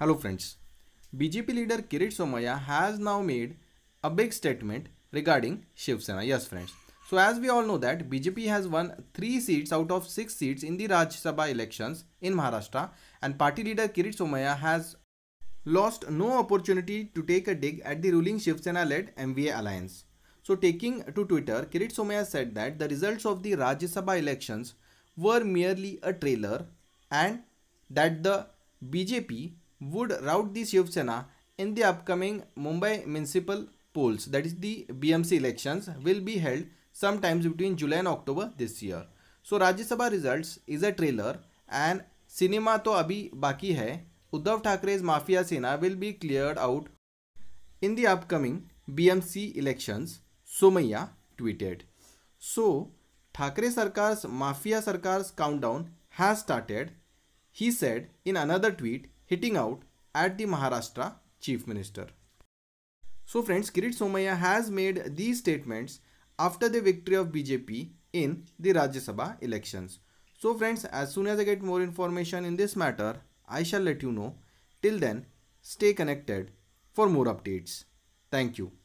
Hello friends, BJP leader Kirit Somaya has now made a big statement regarding Shiv Sena. Yes friends, so as we all know that BJP has won 3 seats out of 6 seats in the Raj Sabha elections in Maharashtra and party leader Kirit Somaya has lost no opportunity to take a dig at the ruling Shiv Sena led MVA alliance. So taking to Twitter, Kirit Somaya said that the results of the Raj Sabha elections were merely a trailer and that the BJP would route the Shiv Sena in the upcoming Mumbai municipal polls, that is the BMC elections, will be held sometimes between July and October this year. So Rajya Sabha results is a trailer and cinema to abhi baki hai. Uddhav Thackeray's Mafia Sena will be cleared out in the upcoming BMC elections, Somaya tweeted. So tweeted Sarkar's mafia Sarkar's countdown has started, he said in another tweet hitting out at the Maharashtra Chief Minister. So friends, Kirit Somaya has made these statements after the victory of BJP in the Rajya Sabha elections. So friends, as soon as I get more information in this matter, I shall let you know. Till then, stay connected for more updates. Thank you.